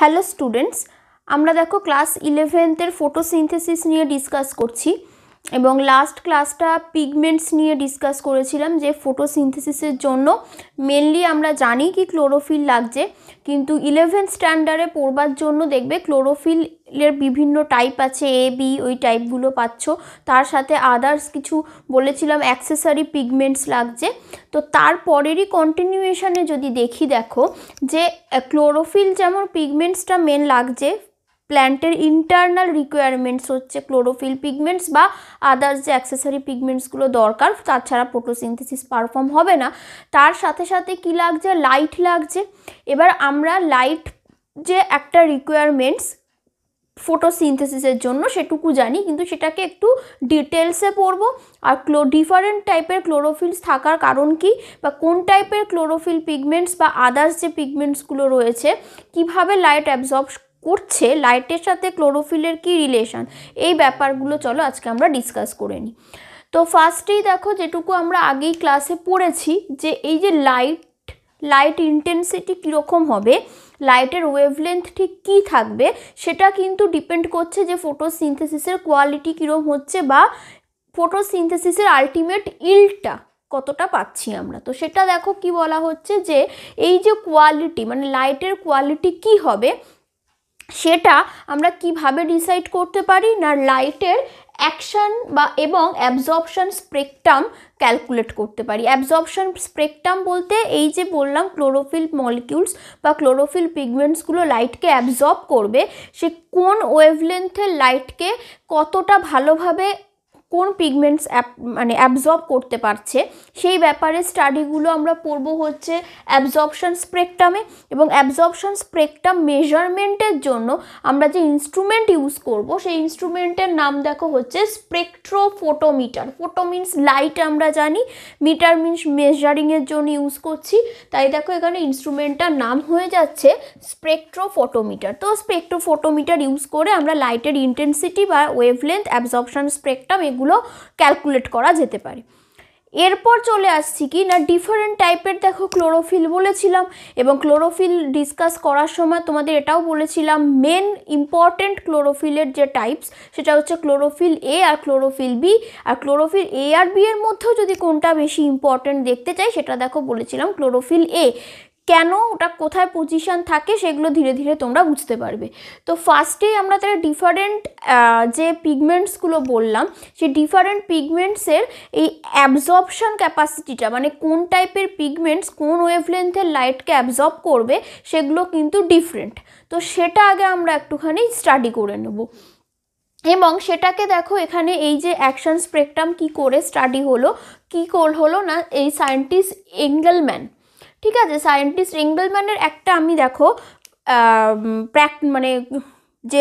hello students আমরা দেখো class ইলেভেন্থের ফটোসিনথেসিস নিয়ে ডিসকাস করছি এবং লাস্ট ক্লাসটা পিগমেন্টস নিয়ে ডিসকাস করেছিলাম যে ফটোসিনথেসিসের জন্য মেনলি আমরা জানি কি ক্লোরোফিল লাগছে কিন্তু ইলেভেন স্ট্যান্ডার্ডে পড়বার জন্য দেখবে ক্লোরোফিলের বিভিন্ন টাইপ আছে এ বি ওই টাইপগুলো পাচ্ছ তার সাথে আদার্স কিছু বলেছিলাম অ্যাক্সেসারি পিগমেন্টস লাগছে তো তারপরেরই কন্টিনিউয়েশানে যদি দেখি দেখো যে ক্লোরোফিল যেমন পিগমেন্টসটা মেন লাগছে প্ল্যান্টের ইন্টারনাল রিকোয়ারমেন্টস হচ্ছে ক্লোরোফিল পিগমেন্টস বা আদার্স যে অ্যাক্সেসারি পিগমেন্টসগুলো দরকার তাছাড়া ফটোসিনথেসিস পারফর্ম হবে না তার সাথে সাথে কি লাগছে লাইট লাগছে এবার আমরা লাইট যে একটা রিকোয়ারমেন্টস ফোটোসিনথেসিসের জন্য সেটুকু জানি কিন্তু সেটাকে একটু ডিটেলসে পড়বো আর ক্লো ডিফারেন্ট টাইপের ক্লোরোফিলস থাকার কারণ কি বা কোন টাইপের ক্লোরোফিল পিগমেন্টস বা আদার্স যে পিগমেন্টসগুলো রয়েছে কিভাবে লাইট অ্যাবজর্ব করছে লাইটের সাথে ক্লোরোফিলের কি রিলেশন এই ব্যাপারগুলো চলো আজকে আমরা ডিসকাস করে নিই তো ফার্স্টেই দেখো যেটুকু আমরা আগেই ক্লাসে পড়েছি যে এই যে লাইট লাইট ইন্টেন্সিটি কীরকম হবে লাইটের ওয়েভলেন্থ ঠিক কী থাকবে সেটা কিন্তু ডিপেন্ড করছে যে ফটোসিনথেসিসের কোয়ালিটি কীরকম হচ্ছে বা ফটোসিনথেসিসের আলটিমেট ইলটা কতটা পাচ্ছি আমরা তো সেটা দেখো কি বলা হচ্ছে যে এই যে কোয়ালিটি মানে লাইটের কোয়ালিটি কি হবে সেটা আমরা কিভাবে ডিসাইড করতে পারি না লাইটের অ্যাকশান বা এবং অ্যাবজর্পশন স্প্রেকটাম ক্যালকুলেট করতে পারি অ্যাবজর্পশন স্প্রেকটাম বলতে এই যে বললাম ক্লোরোফিল মলিকিউলস বা ক্লোরোফিল পিগমেন্টসগুলো লাইটকে অ্যাবজর্ব করবে সে কোন ওয়েভলেন্থের লাইটকে কতটা ভালোভাবে কোন পিগমেন্টস মানে অ্যাবজর্ব করতে পারছে সেই ব্যাপারে স্টাডিগুলো আমরা পড়ব হচ্ছে অ্যাবজর্বশন স্প্রেকটামে এবং অ্যাবজর্বশন স্প্রেকটাম মেজারমেন্টের জন্য আমরা যে ইনস্ট্রুমেন্ট ইউজ করব সেই ইনস্ট্রুমেন্টের নাম দেখো হচ্ছে ফোটোমিটার ফোটো মিনস লাইট আমরা জানি মিটার মিনস মেজারিংয়ের জন্য ইউজ করছি তাই দেখো এখানে ইনস্ট্রুমেন্টটার নাম হয়ে যাচ্ছে ফোটোমিটার তো ফোটোমিটার ইউজ করে আমরা লাইটের ইন্টেন্সিটি বা ওয়েভলেন্থ অ্যাবজর্বশন স্প্রেকটাম সেগুলো ক্যালকুলেট করা যেতে পারে এরপর চলে আসছি কি না ডিফারেন্ট টাইপের দেখো ক্লোরোফিল বলেছিলাম এবং ক্লোরোফিল ডিসকাস করার সময় তোমাদের এটাও বলেছিলাম মেন ইম্পর্টেন্ট ক্লোরোফিলের যে টাইপস সেটা হচ্ছে ক্লোরোফিল এ আর ক্লোরোফিল বি আর ক্লোরোফিল এ আর বি এর মধ্যেও যদি কোনটা বেশি ইম্পর্টেন্ট দেখতে চাই সেটা দেখো বলেছিলাম ক্লোরোফিল এ কেন ওটা কোথায় পজিশান থাকে সেগুলো ধীরে ধীরে তোমরা বুঝতে পারবে তো ফার্স্টেই আমরা তাহলে ডিফারেন্ট যে পিগমেন্টসগুলো বললাম সেই ডিফারেন্ট পিগমেন্টসের এই অ্যাবজর্পশান ক্যাপাসিটিটা মানে কোন টাইপের পিগমেন্টস কোন ওয়েভলেন্থের লাইটকে অ্যাবজর্ব করবে সেগুলো কিন্তু ডিফারেন্ট তো সেটা আগে আমরা একটুখানি স্টাডি করে নেবো এবং সেটাকে দেখো এখানে এই যে অ্যাকশন স্প্রেকটাম কি করে স্টাডি হলো কি কল হলো না এই সায়েন্টিস্ট এঙ্গেলম্যান ঠিক আছে সায়েন্টিস্ট রিঙ্গলম্যানের একটা আমি দেখো প্র্যাক মানে যে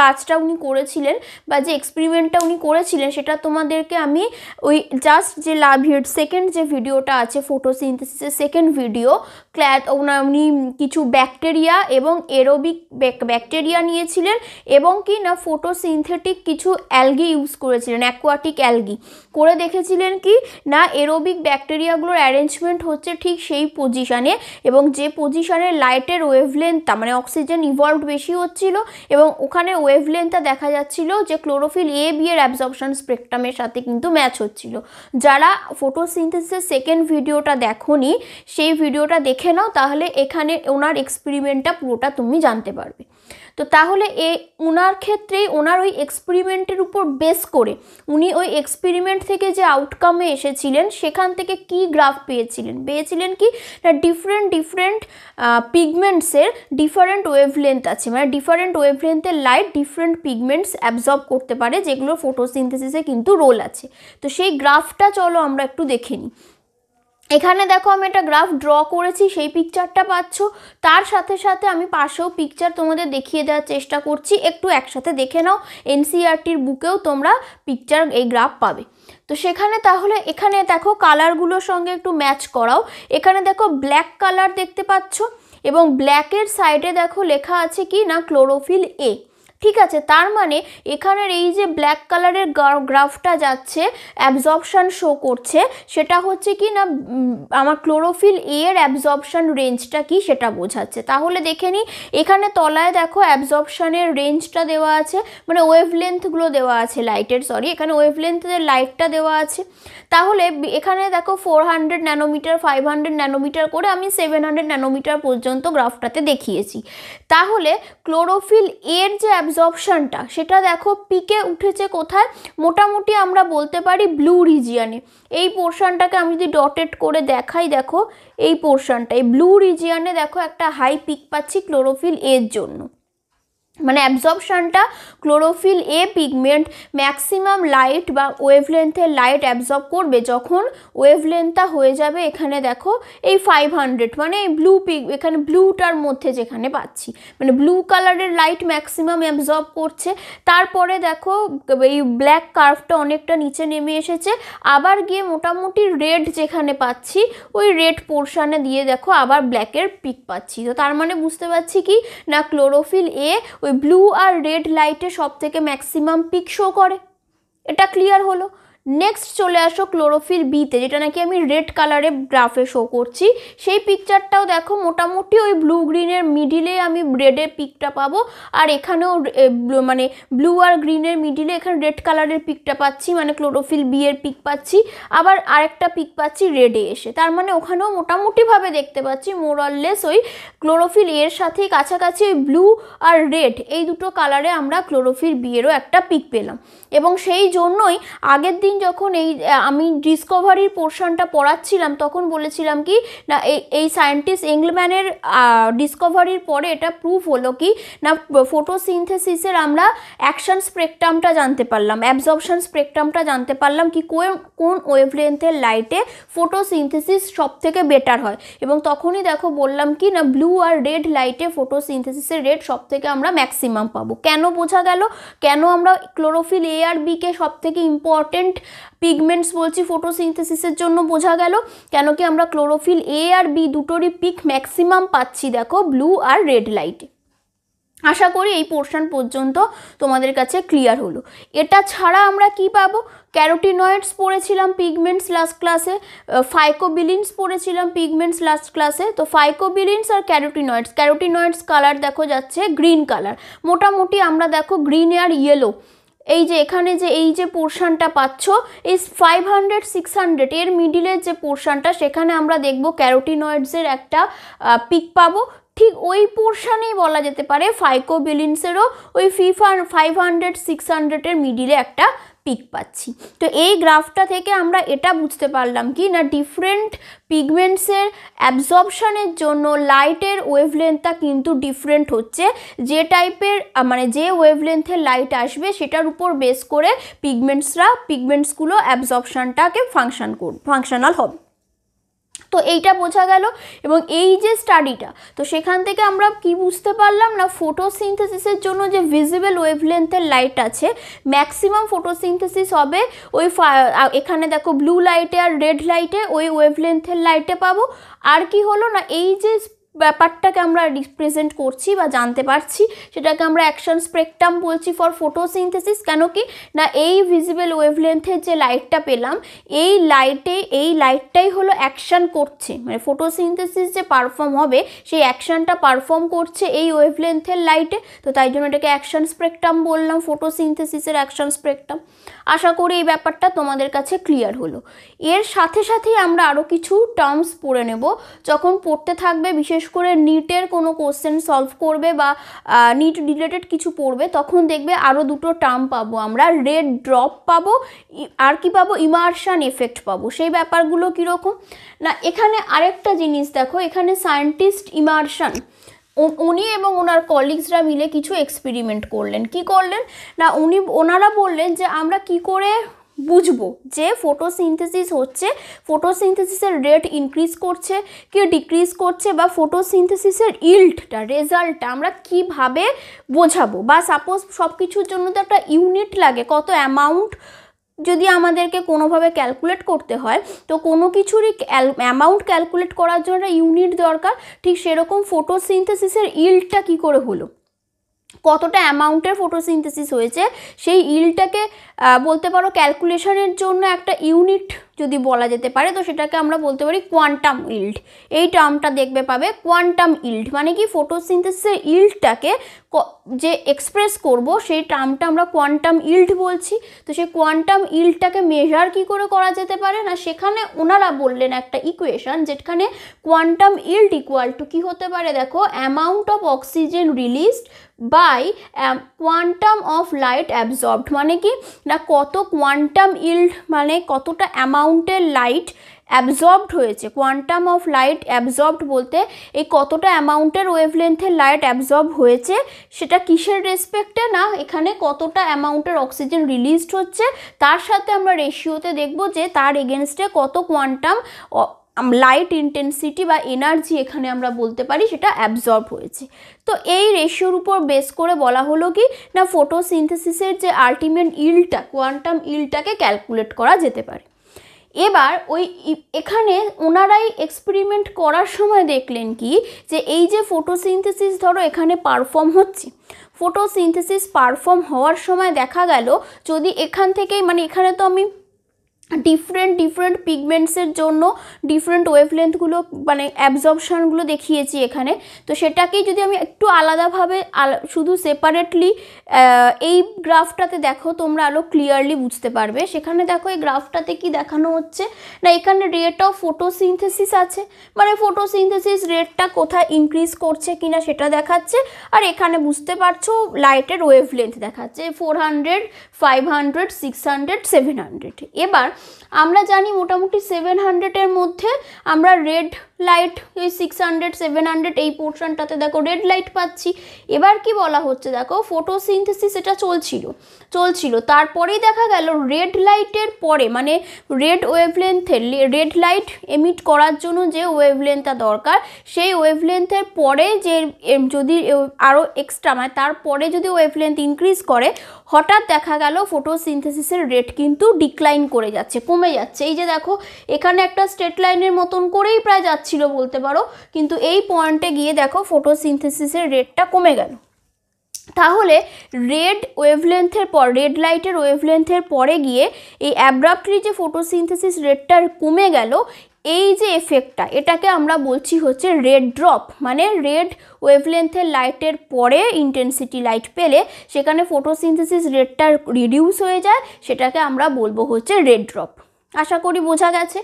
কাজটা উনি করেছিলেন বা যে এক্সপেরিমেন্টটা উনি করেছিলেন সেটা তোমাদেরকে আমি ওই জাস্ট যে লাভ সেকেন্ড যে ভিডিওটা আছে ফটোসিনথেসিসের সেকেন্ড ভিডিও ক্ল্যাথ উনি কিছু ব্যাকটেরিয়া এবং এরোবিক ব্যাকটেরিয়া নিয়েছিলেন এবং কি না ফোটোসিনথেটিক কিছু অ্যালগি ইউজ করেছিলেন অ্যাকোয়াটিক অ্যালগি করে দেখেছিলেন কি না এরোবিক ব্যাকটেরিয়াগুলোর অ্যারেঞ্জমেন্ট হচ্ছে ঠিক সেই পজিশানে এবং যে পজিশানে লাইটের ওয়েভলেন্থটা মানে অক্সিজেন ইভলভ বেশি হচ্ছিল এবং ওখানে ওয়েভলেন্থটা দেখা যাচ্ছিল যে ক্লোরোফিল এ বি এর অ্যাবজর্পশন স্পেকট্রামের সাথে কিন্তু ম্যাচ হচ্ছিল যারা ফটোসিনথেসিসের সেকেন্ড ভিডিওটা দেখনি সেই ভিডিওটা দেখে দেখে নাও তাহলে এখানে ওনার এক্সপেরিমেন্টটা পুরোটা তুমি জানতে পারবে তো তাহলে এ ওনার ক্ষেত্রে ওনার ওই এক্সপেরিমেন্টের উপর বেস করে উনি ওই এক্সপেরিমেন্ট থেকে যে আউটকামে এসেছিলেন সেখান থেকে কি গ্রাফ পেয়েছিলেন পেয়েছিলেন কি না ডিফারেন্ট ডিফারেন্ট পিগমেন্টসের ডিফারেন্ট ওয়েভলেন্থ আছে মানে ডিফারেন্ট ওয়েভলেন্থের লাইট ডিফারেন্ট পিগমেন্টস অ্যাবজর্ব করতে পারে যেগুলোর ফটোসিনথেসিসে কিন্তু রোল আছে তো সেই গ্রাফটা চলো আমরা একটু দেখে নিই এখানে দেখো আমি একটা গ্রাফ ড্র করেছি সেই পিকচারটা পাচ্ছ তার সাথে সাথে আমি পাশেও পিকচার তোমাদের দেখিয়ে দেওয়ার চেষ্টা করছি একটু একসাথে দেখে নাও এনসিআরটির e বুকেও তোমরা পিকচার এই গ্রাফ পাবে তো সেখানে তাহলে এখানে দেখো কালারগুলোর সঙ্গে একটু ম্যাচ করাও এখানে দেখো ব্ল্যাক কালার দেখতে পাচ্ছ এবং ব্ল্যাকের সাইডে দেখো লেখা আছে কি না ক্লোরোফিল এ ঠিক আছে তার মানে এখানের এই যে ব্ল্যাক কালারের গ্রাফটা যাচ্ছে অ্যাবজর্পশান শো করছে সেটা হচ্ছে কি না আমার ক্লোরোফিল এ এর অ্যাবজর্পশান রেঞ্জটা কি সেটা বোঝাচ্ছে তাহলে দেখে নিই এখানে তলায় দেখো অ্যাবজর্পশানের রেঞ্জটা দেওয়া আছে মানে ওয়েভ লেন্থগুলো দেওয়া আছে লাইটের সরি এখানে ওয়েভ লেন্থের লাইটটা দেওয়া আছে তাহলে এখানে দেখো four hundred nanometre five hundred nanometre করে আমি সেভেন হান্ড্রেড ন্যানোমিটার পর্যন্ত গ্রাফটাতে দেখিয়েছি তাহলে ক্লোরোফিল এর যে অ্যাবজ অ্যাবজর্পশনটা সেটা দেখো পিকে উঠেছে কোথায় মোটামুটি আমরা বলতে পারি ব্লু রিজিয়ানে এই পোর্শনটাকে আমি যদি ডটেড করে দেখাই দেখো এই পোর্শনটা এই ব্লু রিজিয়ানে দেখো একটা হাই পিক পাচ্ছি ক্লোরোফিল এর জন্য মানে অ্যাবজর্পশানটা chlorophyll A pigment maximum light বা ওয়েভলেন্থের লাইট অ্যাবজর্ব করবে যখন ওয়েভলেন্থটা হয়ে যাবে এখানে দেখো এই ফাইভ হান্ড্রেড মানে এই ব্লু পিগ এখানে ব্লুটার মধ্যে যেখানে পাচ্ছি মানে ব্লু কালারের লাইট ম্যাক্সিমাম অ্যাবজর্ব করছে তারপরে দেখো এই ব্ল্যাক কার্ভটা অনেকটা নিচে নেমে এসেছে আবার গিয়ে মোটামুটি রেড যেখানে পাচ্ছি ওই রেড পোর্শানে দিয়ে দেখো আবার ব্ল্যাকের পিক পাচ্ছি তো তার মানে বুঝতে পারছি কি না ক্লোরোফিল এ ওই ব্লু আর রেড লাইটে সব থেকে ম্যাক্সিমাম পিক শো করে এটা ক্লিয়ার হলো নেক্সট চলে আসো ক্লোরোফিল বিতে যেটা নাকি আমি রেড কালারে গ্রাফে শো করছি সেই পিকচারটাও দেখো মোটামুটি ওই ব্লু গ্রিনের মিডিলে আমি রেডের পিকটা পাবো আর এখানেও মানে ব্লু আর গ্রিনের মিডিলে এখানে রেড কালারের পিকটা পাচ্ছি মানে ক্লোরোফিল বিয়ের পিক পাচ্ছি আবার আরেকটা পিক পাচ্ছি রেডে এসে তার মানে ওখানেও মোটামুটিভাবে দেখতে পাচ্ছি মোরাললেস ওই ক্লোরোফিল এর সাথেই কাছাকাছি ওই ব্লু আর রেড এই দুটো কালারে আমরা ক্লোরোফিল বিয়েরও একটা পিক পেলাম এবং সেই জন্যই আগের দিন দিন যখন এই আমি ডিসকভারির পোর্শনটা পড়াচ্ছিলাম তখন বলেছিলাম কি না এই সায়েন্টিস্ট এংলম্যানের ডিসকভারির পরে এটা প্রুফ হলো কি না ফটোসিনথেসিসের আমরা অ্যাকশন স্প্রেকট্রামটা জানতে পারলাম অ্যাবজর্পশন স্প্রেকট্রামটা জানতে পারলাম কি কোন কোন ওয়েভলেন্থের লাইটে ফটোসিনথেসিস সব থেকে বেটার হয় এবং তখনই দেখো বললাম কি না ব্লু আর রেড লাইটে ফটোসিনথেসিসের রেট সব থেকে আমরা ম্যাক্সিমাম পাবো কেন বোঝা গেল কেন আমরা ক্লোরোফিল এ আর বিকে সব থেকে ইম্পর্টেন্ট পিগমেন্টস বলছি ফটোসিনথেসিসের জন্য বোঝা গেল কেন কি আমরা ক্লোরোফিল এ আর বি দুটোরই পিক ম্যাক্সিমাম পাচ্ছি দেখো ব্লু আর রেড লাইট আশা করি এই পোর্শন পর্যন্ত তোমাদের কাছে ক্লিয়ার হলো এটা ছাড়া আমরা কি পাবো ক্যারোটিনয়েডস পড়েছিলাম পিগমেন্টস লাস্ট ক্লাসে ফাইকোবিলিনস পড়েছিলাম পিগমেন্টস লাস্ট ক্লাসে তো ফাইকোবিলিনস আর ক্যারোটিনয়েডস ক্যারোটিনয়েডস কালার দেখো যাচ্ছে গ্রিন কালার মোটামুটি আমরা দেখো গ্রিন আর ইয়েলো এই যে এখানে যে এই যে পোর্শানটা পাচ্ছ এই ফাইভ হান্ড্রেড সিক্স হান্ড্রেড এর মিডিলের যে পোর্শানটা সেখানে আমরা দেখব ক্যারোটিনয়েডসের একটা পিক পাবো ঠিক ওই পোর্শানেই বলা যেতে পারে ফাইকোবিলিনসেরও ওই ফিফা ফাইভ হান্ড্রেড সিক্স হান্ড্রেডের মিডিলে একটা পিক পাচ্ছি তো এই গ্রাফটা থেকে আমরা এটা বুঝতে পারলাম কি না ডিফারেন্ট পিগমেন্টসের অ্যাবজর্পশনের জন্য লাইটের ওয়েভলেন্থটা কিন্তু ডিফারেন্ট হচ্ছে যে টাইপের মানে যে ওয়েভলেন্থের লাইট আসবে সেটার উপর বেস করে পিগমেন্টসরা পিগমেন্টসগুলো অ্যাবজর্পশনটাকে ফাংশন কর ফাংশনাল হবে তো এইটা বোঝা গেল এবং এই যে স্টাডিটা তো সেখান থেকে আমরা কি বুঝতে পারলাম না ফটোসিনথেসিসের জন্য যে ভিজিবল ওয়েভলেন্থের লাইট আছে ম্যাক্সিমাম ফটোসিনথেসিস হবে ওই এখানে দেখো ব্লু লাইটে আর রেড লাইটে ওই ওয়েভলেন্থের লাইটে পাবো আর কি হলো না এই যে ব্যাপারটাকে আমরা রিপ্রেজেন্ট করছি বা জানতে পারছি সেটাকে আমরা অ্যাকশন স্প্রেকটাম বলছি ফর ফটোসিনথেসিস কেন কি না এই ভিজিবল ওয়েভলেন্থের যে লাইটটা পেলাম এই লাইটে এই লাইটটাই হলো অ্যাকশন করছে মানে ফটোসিনথেসিস যে পারফর্ম হবে সেই অ্যাকশনটা পারফর্ম করছে এই ওয়েভলেন্থের লাইটে তো তাই জন্য এটাকে অ্যাকশন স্প্রেকটাম বললাম ফটোসিনথেসিসের অ্যাকশন স্প্রেকটাম আশা করি এই ব্যাপারটা তোমাদের কাছে ক্লিয়ার হলো এর সাথে সাথেই আমরা আরও কিছু টার্মস পড়ে নেব যখন পড়তে থাকবে বিশেষ বিশেষ করে নিটের কোনো কোশ্চেন সলভ করবে বা নিট রিলেটেড কিছু পড়বে তখন দেখবে আরও দুটো টার্ম পাবো আমরা রেড ড্রপ পাবো আর কি পাবো ইমার্শান এফেক্ট পাবো সেই ব্যাপারগুলো কীরকম না এখানে আরেকটা জিনিস দেখো এখানে সায়েন্টিস্ট ইমার্শান উনি এবং ওনার কলিগসরা মিলে কিছু এক্সপেরিমেন্ট করলেন কি করলেন না উনি ওনারা বললেন যে আমরা কি করে বুঝবো যে ফটোসিনথেসিস হচ্ছে ফটোসিনথেসিসের রেট ইনক্রিজ করছে কি ডিক্রিজ করছে বা ফটোসিনথেসিসের ইল্ডটা রেজাল্টটা আমরা কিভাবে বোঝাবো বা সাপোজ সব কিছুর জন্য তো একটা ইউনিট লাগে কত অ্যামাউন্ট যদি আমাদেরকে কোনোভাবে ক্যালকুলেট করতে হয় তো কোনো কিছুরই অ্যামাউন্ট ক্যালকুলেট করার জন্য ইউনিট দরকার ঠিক সেরকম ফটোসিনথেসিসের ইল্ডটা কি করে হলো কতটা অ্যামাউন্টের ফটোসিনথেসিস হয়েছে সেই ইলটাকে বলতে পারো ক্যালকুলেশনের জন্য একটা ইউনিট যদি বলা যেতে পারে তো সেটাকে আমরা বলতে পারি কোয়ান্টাম ইল্ড এই টার্মটা দেখবে পাবে কোয়ান্টাম ইল্ড মানে কি ফটোসিনথেসিসের ইল্ডটাকে যে এক্সপ্রেস করব সেই টার্মটা আমরা কোয়ান্টাম ইল্ড বলছি তো সেই কোয়ান্টাম ইল্ডটাকে মেজার কি করে করা যেতে পারে না সেখানে ওনারা বললেন একটা ইকুয়েশন যেখানে কোয়ান্টাম ইল্ড ইকুয়াল টু কী হতে পারে দেখো amount of oxygen released by quantum of light absorbed মানে কি না কত কোয়ান্টাম ইল্ড মানে কতটা অ্যামাউন্ট অ্যামাউন্টের লাইট অ্যাবজর্বড হয়েছে কোয়ান্টাম অফ লাইট অ্যাবজর্বড বলতে এই কতটা অ্যামাউন্টের ওয়েভলেন্থের লাইট অ্যাবজর্ব হয়েছে সেটা কিসের রেসপেক্টে না এখানে কতটা অ্যামাউন্টের অক্সিজেন রিলিজড হচ্ছে তার সাথে আমরা রেশিওতে দেখব যে তার এগেনস্টে কত কোয়ান্টাম লাইট ইন্টেন্সিটি বা এনার্জি এখানে আমরা বলতে পারি সেটা অ্যাবজর্ব হয়েছে তো এই রেশিওর উপর বেস করে বলা হলো কি না ফটোসিনথেসিসের যে আলটিমেট ইলটা কোয়ান্টাম ইলটাকে ক্যালকুলেট করা যেতে পারে এবার ওই এখানে ওনারাই এক্সপেরিমেন্ট করার সময় দেখলেন কি যে এই যে ফটোসিনথেসিস ধরো এখানে পারফর্ম হচ্ছে ফটোসিনথেসিস পারফর্ম হওয়ার সময় দেখা গেল যদি এখান থেকেই মানে এখানে তো আমি ডিফারেন্ট ডিফারেন্ট পিগমেন্টসের জন্য ডিফারেন্ট ওয়েভলেন্থগুলো মানে অ্যাবজর্পশানগুলো দেখিয়েছি এখানে তো সেটাকেই যদি আমি একটু আলাদাভাবে শুধু সেপারেটলি এই গ্রাফটাতে দেখো তোমরা আরও ক্লিয়ারলি বুঝতে পারবে সেখানে দেখো এই গ্রাফটাতে কি দেখানো হচ্ছে না এখানে রেট অফ ফোটোসিনথেসিস আছে মানে ফোটোসিনথেসিস রেটটা কোথায় ইনক্রিজ করছে কিনা সেটা দেখাচ্ছে আর এখানে বুঝতে পারছো লাইটের ওয়েভলেন্থ দেখাচ্ছে four hundred five hundred six hundred seven hundred এবার আমরা জানি মোটামুটি সেভেন হান্ড্রেডের মধ্যে আমরা রেড লাইট ওই সিক্স হান্ড্রেড সেভেন হান্ড্রেড এই পোর্শনটাতে দেখো রেড লাইট পাচ্ছি এবার কি বলা হচ্ছে দেখো ফটোসিনথেসিস এটা চলছিল চলছিল তারপরেই দেখা গেল রেড লাইটের পরে মানে রেড ওয়েভলেন্থের রেড লাইট এমিট করার জন্য যে ওয়েভলেন্থটা দরকার সেই ওয়েভলেন্থের পরে যে যদি আরও এক্সট্রা মানে তারপরে যদি ওয়েভলেন্থ ইনক্রিজ করে হঠাৎ দেখা গেল ফটোসিনথেসিসের রেট কিন্তু ডিক্লাইন করে যাচ্ছে কমে যাচ্ছে এই যে দেখো এখানে একটা স্ট্রেট লাইনের মতন করেই প্রায় যাচ্ছে যাচ্ছিল বলতে পারো কিন্তু এই পয়েন্টে গিয়ে দেখো ফটোসিনথেসিসের রেটটা কমে গেল তাহলে রেড ওয়েভলেন্থের পর রেড লাইটের ওয়েভলেন্থের পরে গিয়ে এই অ্যাব্রাপ্টলি যে ফটোসিনথেসিস রেটটা কমে গেল এই যে এফেক্টটা এটাকে আমরা বলছি হচ্ছে রেড ড্রপ মানে রেড ওয়েভলেন্থের লাইটের পরে ইন্টেন্সিটি লাইট পেলে সেখানে ফটোসিনথেসিস রেটটা রিডিউস হয়ে যায় সেটাকে আমরা বলবো হচ্ছে রেড ড্রপ আশা করি বোঝা গেছে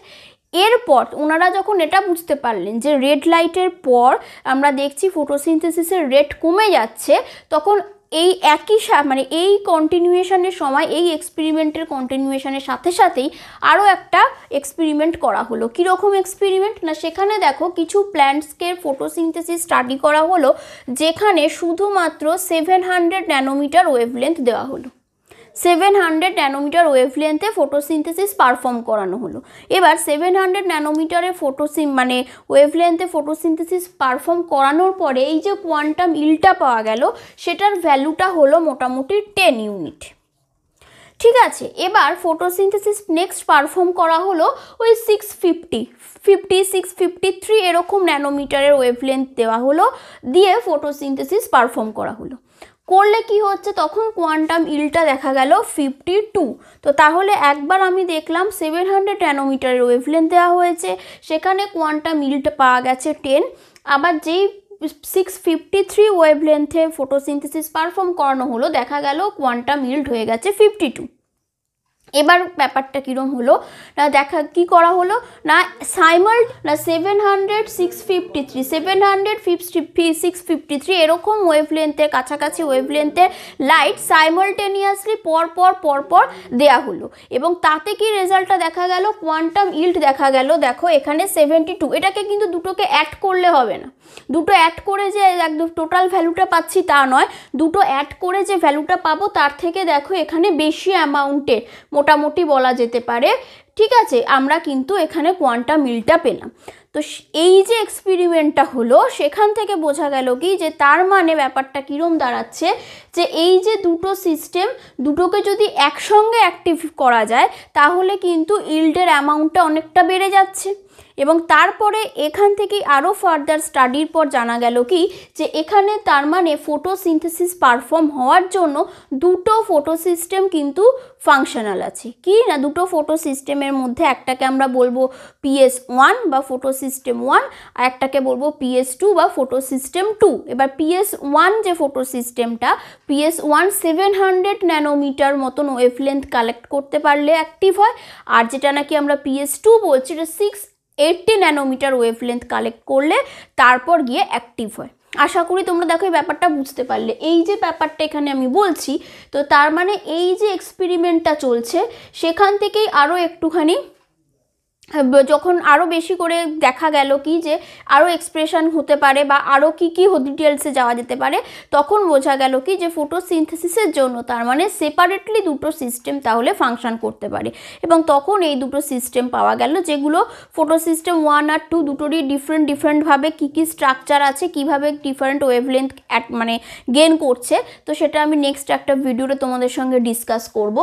এরপর ওনারা যখন এটা বুঝতে পারলেন যে রেড লাইটের পর আমরা দেখছি ফোটোসিনথেসিসের রেট কমে যাচ্ছে তখন এই একই মানে এই কন্টিনিউয়েশনের সময় এই এক্সপেরিমেন্টের কন্টিনিউয়েশনের সাথে সাথেই আরও একটা এক্সপেরিমেন্ট করা হলো কীরকম এক্সপেরিমেন্ট না সেখানে দেখো কিছু প্ল্যান্টসকে ফোটোসিনথেসিস স্টাডি করা হলো যেখানে শুধুমাত্র সেভেন হান্ড্রেড ন্যানোমিটার ওয়েভলেন্থ দেওয়া হলো সেভেন হান্ড্রেড ন্যানোমিটার ওয়েভলেন্থে ফটোসিনথেসিস পারফর্ম করানো হলো এবার সেভেন হান্ড্রেড ন্যানোমিটারে ফটোসিন মানে ওয়েভলেন্থে ফটোসিনথেসিস পারফর্ম করানোর পরে এই যে কোয়ান্টাম ইলটা পাওয়া গেল সেটার ভ্যালুটা হলো মোটামুটি টেন ইউনিট ঠিক আছে এবার ফটোসিনথেসিস নেক্সট পারফর্ম করা হলো ওই six fifty fifty six fifty three এরকম ন্যানোমিটারের ওয়েভলেন্থ দেওয়া হলো দিয়ে ফটোসিনথেসিস পারফর্ম করা হলো করলে কি হচ্ছে তখন কোয়ান্টাম ইলটা দেখা গেল ফিফটি টু তো তাহলে একবার আমি দেখলাম সেভেন হান্ড্রেড ন্যানোমিটারের ওয়েভলেন দেওয়া হয়েছে সেখানে কোয়ান্টাম ইলটা পাওয়া গেছে টেন আবার যেই সিক্স ফিফটি থ্রি ওয়েভলেন্থে ফটোসিনথেসিস পারফর্ম করানো হলো দেখা গেল কোয়ান্টাম ইল্ট হয়ে গেছে ফিফটি টু এবার ব্যাপারটা কীরম হলো না দেখা কি করা হলো না সাইমাল না seven hundred six fifty three seven hundred fifty six fifty three এরকম ওয়েভলেন্থের কাছাকাছি ওয়েভলেন্থের লাইট সাইমালটেনিয়াসলি পরপর পরপর দেয়া হলো এবং তাতে কি রেজাল্টটা দেখা গেল কোয়ান্টাম ইল্ড দেখা গেল দেখো এখানে সেভেন্টি টু এটাকে কিন্তু দুটোকে অ্যাড করলে হবে না দুটো অ্যাড করে যে একদম টোটাল ভ্যালুটা পাচ্ছি তা নয় দুটো অ্যাড করে যে ভ্যালুটা পাবো তার থেকে দেখো এখানে বেশি অ্যামাউন্টের মোটামুটি বলা যেতে পারে ঠিক আছে আমরা কিন্তু এখানে কোয়ান্টাম মিলটা পেলাম তো এই যে এক্সপেরিমেন্টটা হলো সেখান থেকে বোঝা গেল কি যে তার মানে ব্যাপারটা কীরম দাঁড়াচ্ছে যে এই যে দুটো সিস্টেম দুটোকে যদি একসঙ্গে অ্যাক্টিভ করা যায় তাহলে কিন্তু ইল্ডের অ্যামাউন্টটা অনেকটা বেড়ে যাচ্ছে এবং তারপরে এখান থেকে আরও ফার্দার স্টাডির পর জানা গেল কি যে এখানে তার মানে ফটোসিনথেসিস পারফর্ম হওয়ার জন্য দুটো ফটো সিস্টেম কিন্তু ফাংশনাল আছে কি না দুটো ফটো সিস্টেমের মধ্যে একটাকে আমরা বলবো পিএস ওয়ান বা ফটো সিস্টেম ওয়ান আর একটাকে বলবো পিএস টু বা ফটো সিস্টেম টু এবার পিএস ওয়ান যে ফটো সিস্টেমটা PS one seven hundred nanometer মতন ওয়েভলেন্থ কালেক্ট করতে পারলে অ্যাক্টিভ হয় আর যেটা নাকি আমরা পিএস টু বলছি এটা six eighty nanometer wavelength collect করলে তারপর গিয়ে অ্যাক্টিভ হয় আশা করি তোমরা দেখো এই ব্যাপারটা বুঝতে পারলে এই যে ব্যাপারটা এখানে আমি বলছি তো তার মানে এই যে এক্সপেরিমেন্টটা চলছে সেখান থেকেই আরও একটুখানি যখন আরও বেশি করে দেখা গেল কি যে আরও এক্সপ্রেশন হতে পারে বা আরও কী কী ডিটেলসে যাওয়া যেতে পারে তখন বোঝা গেল কি যে ফটোসিনথেসিসের জন্য তার মানে সেপারেটলি দুটো সিস্টেম তাহলে ফাংশন করতে পারে এবং তখন এই দুটো সিস্টেম পাওয়া গেল যেগুলো ফোটো সিস্টেম ওয়ান আর টু দুটোরই ডিফারেন্ট ডিফারেন্টভাবে কী কী স্ট্রাকচার আছে কীভাবে ডিফারেন্ট ওয়েভলেন্থ মানে গেন করছে তো সেটা আমি নেক্সট একটা ভিডিওতে তোমাদের সঙ্গে ডিসকাস করব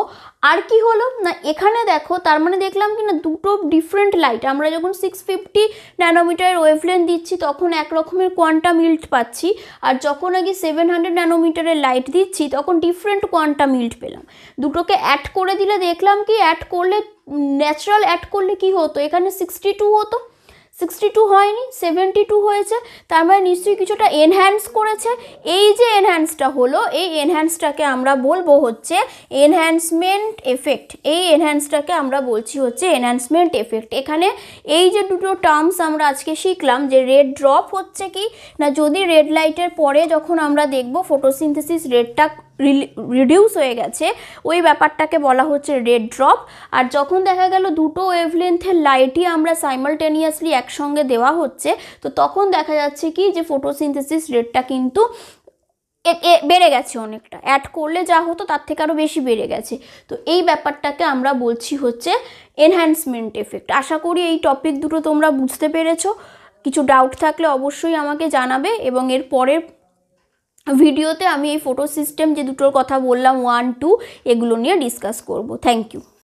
আর কি হলো না এখানে দেখো তার মানে দেখলাম কি না দুটো ডিফারেন্ট ডিফারেন্ট লাইট আমরা যখন সিক্স ফিফটি ন্যানোমিটারের ওয়েভলেন দিচ্ছি তখন এক রকমের কোয়ান্টাম মিল্ট পাচ্ছি আর যখন আগে সেভেন হান্ড্রেড ন্যানোমিটারের লাইট দিচ্ছি তখন ডিফারেন্ট কোয়ান্টাম মিল্ট পেলাম দুটোকে অ্যাড করে দিলে দেখলাম কি অ্যাড করলে ন্যাচারাল অ্যাড করলে কি হতো এখানে সিক্সটি টু হতো সিক্সটি টু হয়নি সেভেন্টি টু হয়েছে তার মানে নিশ্চয়ই কিছুটা এনহ্যান্স করেছে এই যে এনহ্যান্সটা হলো এই এনহ্যান্সটাকে আমরা বলবো হচ্ছে এনহ্যান্সমেন্ট এফেক্ট এই এনহ্যান্সটাকে আমরা বলছি হচ্ছে এনহ্যান্সমেন্ট এফেক্ট এখানে এই যে দুটো টার্মস আমরা আজকে শিখলাম যে রেড ড্রপ হচ্ছে কি না যদি রেড লাইটের পরে যখন আমরা দেখব ফটোসিনথেসিস রেডটা রিডিউস হয়ে গেছে ওই ব্যাপারটাকে বলা হচ্ছে রেড ড্রপ আর যখন দেখা গেল দুটো ওয়েভলেন্থের লাইটই আমরা সাইমালটেনিয়াসলি একসঙ্গে দেওয়া হচ্ছে তো তখন দেখা যাচ্ছে কি যে ফোটোসিনথেসিস রেটটা কিন্তু বেড়ে গেছে অনেকটা অ্যাড করলে যা হতো তার থেকে আরও বেশি বেড়ে গেছে তো এই ব্যাপারটাকে আমরা বলছি হচ্ছে এনহ্যান্সমেন্ট এফেক্ট আশা করি এই টপিক দুটো তোমরা বুঝতে পেরেছো কিছু ডাউট থাকলে অবশ্যই আমাকে জানাবে এবং এর পরের ভিডিওতে আমি এই ফটো সিস্টেম যে দুটোর কথা বললাম ওয়ান টু এগুলো নিয়ে ডিসকাস করব থ্যাংক ইউ